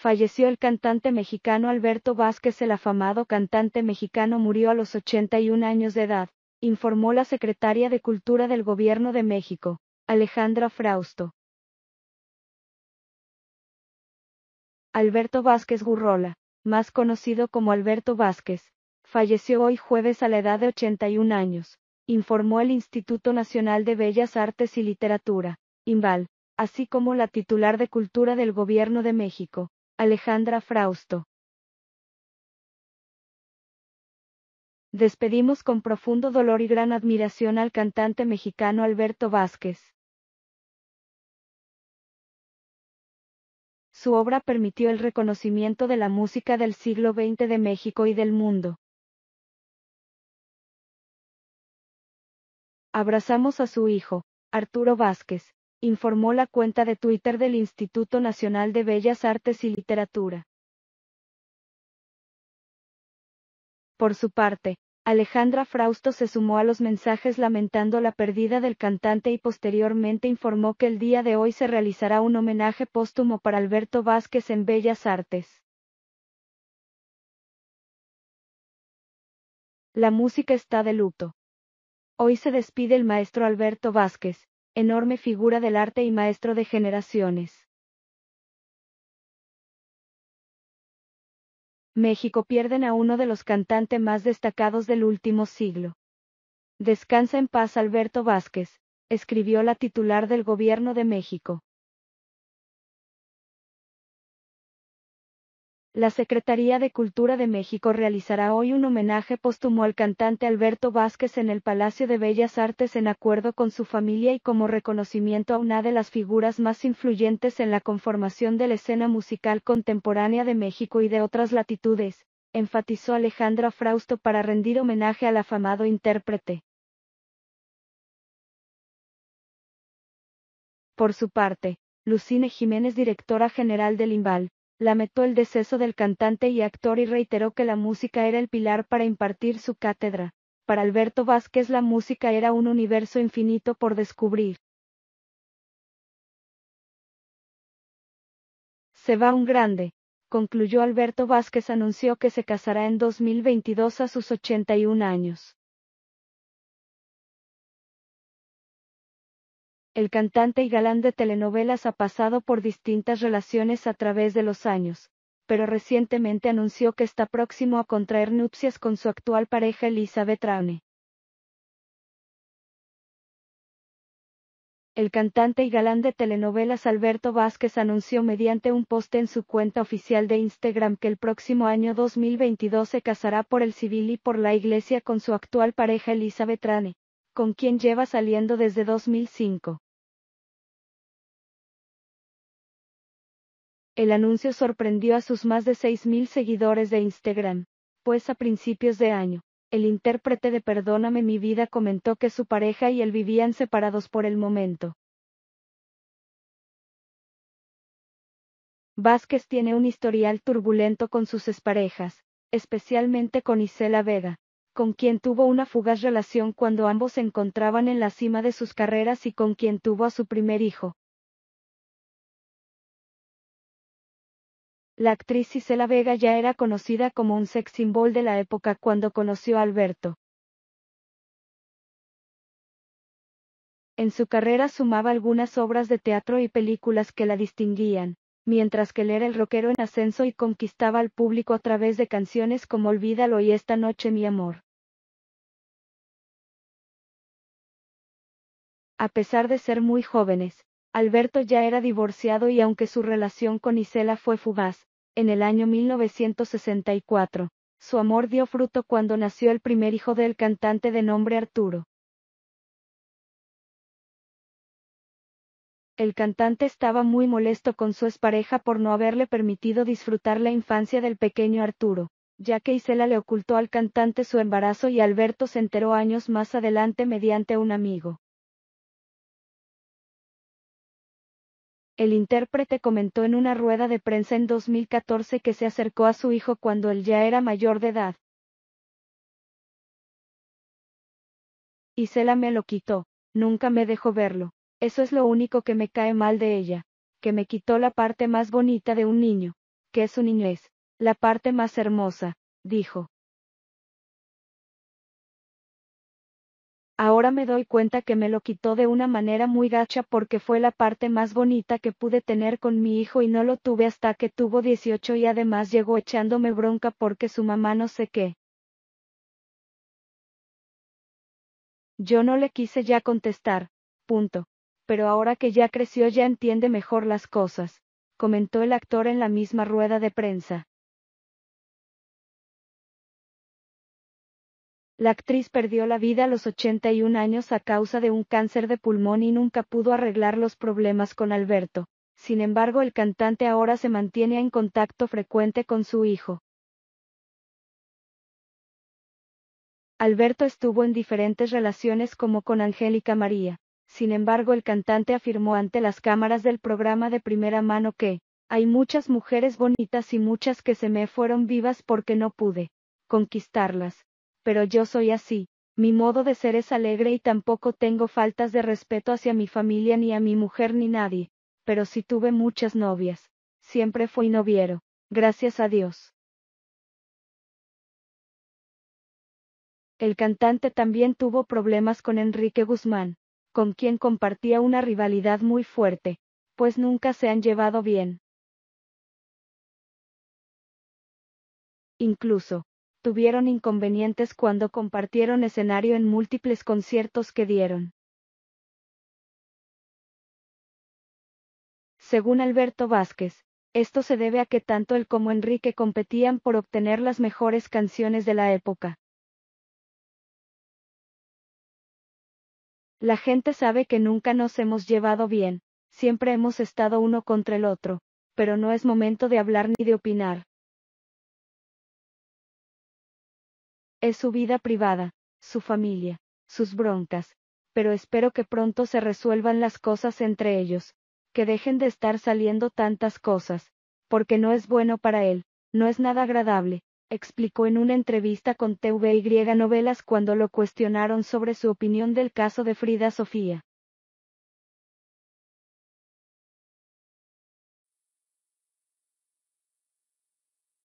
falleció el cantante mexicano Alberto Vázquez, el afamado cantante mexicano murió a los 81 años de edad, informó la secretaria de Cultura del Gobierno de México, Alejandra Frausto. Alberto Vázquez Gurrola, más conocido como Alberto Vázquez, falleció hoy jueves a la edad de 81 años, informó el Instituto Nacional de Bellas Artes y Literatura, INVAL, así como la titular de Cultura del Gobierno de México, Alejandra Frausto. Despedimos con profundo dolor y gran admiración al cantante mexicano Alberto Vázquez. Su obra permitió el reconocimiento de la música del siglo XX de México y del mundo. Abrazamos a su hijo, Arturo Vázquez, informó la cuenta de Twitter del Instituto Nacional de Bellas Artes y Literatura. Por su parte, Alejandra Frausto se sumó a los mensajes lamentando la pérdida del cantante y posteriormente informó que el día de hoy se realizará un homenaje póstumo para Alberto Vázquez en Bellas Artes. La música está de luto. Hoy se despide el maestro Alberto Vázquez, enorme figura del arte y maestro de generaciones. México pierden a uno de los cantantes más destacados del último siglo. Descansa en paz Alberto Vázquez, escribió la titular del Gobierno de México. La Secretaría de Cultura de México realizará hoy un homenaje póstumo al cantante Alberto Vázquez en el Palacio de Bellas Artes en acuerdo con su familia y como reconocimiento a una de las figuras más influyentes en la conformación de la escena musical contemporánea de México y de otras latitudes, enfatizó Alejandra Frausto para rendir homenaje al afamado intérprete. Por su parte, Lucine Jiménez, directora general del IMBAL, lamentó el deceso del cantante y actor y reiteró que la música era el pilar para impartir su cátedra. Para Alberto Vázquez la música era un universo infinito por descubrir. Se va un grande, concluyó Alberto Vázquez anunció que se casará en 2022 a sus 81 años. el cantante y galán de telenovelas ha pasado por distintas relaciones a través de los años, pero recientemente anunció que está próximo a contraer nupcias con su actual pareja Elizabeth Raune. El cantante y galán de telenovelas Alberto Vázquez anunció mediante un post en su cuenta oficial de Instagram que el próximo año 2022 se casará por el civil y por la iglesia con su actual pareja Elizabeth Trane, con quien lleva saliendo desde 2005. El anuncio sorprendió a sus más de 6.000 seguidores de Instagram, pues a principios de año, el intérprete de Perdóname mi vida comentó que su pareja y él vivían separados por el momento. Vázquez tiene un historial turbulento con sus exparejas, especialmente con Isela Vega, con quien tuvo una fugaz relación cuando ambos se encontraban en la cima de sus carreras y con quien tuvo a su primer hijo, La actriz Isela Vega ya era conocida como un sex symbol de la época cuando conoció a Alberto. En su carrera sumaba algunas obras de teatro y películas que la distinguían, mientras que él era el rockero en ascenso y conquistaba al público a través de canciones como Olvídalo y Esta noche mi amor. A pesar de ser muy jóvenes, Alberto ya era divorciado y aunque su relación con Isela fue fugaz, en el año 1964. Su amor dio fruto cuando nació el primer hijo del cantante de nombre Arturo. El cantante estaba muy molesto con su expareja por no haberle permitido disfrutar la infancia del pequeño Arturo, ya que Isela le ocultó al cantante su embarazo y Alberto se enteró años más adelante mediante un amigo. El intérprete comentó en una rueda de prensa en 2014 que se acercó a su hijo cuando él ya era mayor de edad. Y Cela me lo quitó, nunca me dejó verlo. Eso es lo único que me cae mal de ella, que me quitó la parte más bonita de un niño, que es su niñez, la parte más hermosa, dijo. ahora me doy cuenta que me lo quitó de una manera muy gacha porque fue la parte más bonita que pude tener con mi hijo y no lo tuve hasta que tuvo 18 y además llegó echándome bronca porque su mamá no sé qué. Yo no le quise ya contestar, punto. Pero ahora que ya creció ya entiende mejor las cosas, comentó el actor en la misma rueda de prensa. La actriz perdió la vida a los 81 años a causa de un cáncer de pulmón y nunca pudo arreglar los problemas con Alberto. Sin embargo, el cantante ahora se mantiene en contacto frecuente con su hijo. Alberto estuvo en diferentes relaciones como con Angélica María. Sin embargo, el cantante afirmó ante las cámaras del programa de primera mano que, hay muchas mujeres bonitas y muchas que se me fueron vivas porque no pude conquistarlas pero yo soy así, mi modo de ser es alegre y tampoco tengo faltas de respeto hacia mi familia ni a mi mujer ni nadie, pero sí tuve muchas novias, siempre fui noviero, gracias a Dios. El cantante también tuvo problemas con Enrique Guzmán, con quien compartía una rivalidad muy fuerte, pues nunca se han llevado bien. Incluso, tuvieron inconvenientes cuando compartieron escenario en múltiples conciertos que dieron. Según Alberto Vázquez, esto se debe a que tanto él como Enrique competían por obtener las mejores canciones de la época. La gente sabe que nunca nos hemos llevado bien, siempre hemos estado uno contra el otro, pero no es momento de hablar ni de opinar. Es su vida privada, su familia, sus broncas, pero espero que pronto se resuelvan las cosas entre ellos, que dejen de estar saliendo tantas cosas, porque no es bueno para él, no es nada agradable, explicó en una entrevista con TVY Novelas cuando lo cuestionaron sobre su opinión del caso de Frida Sofía.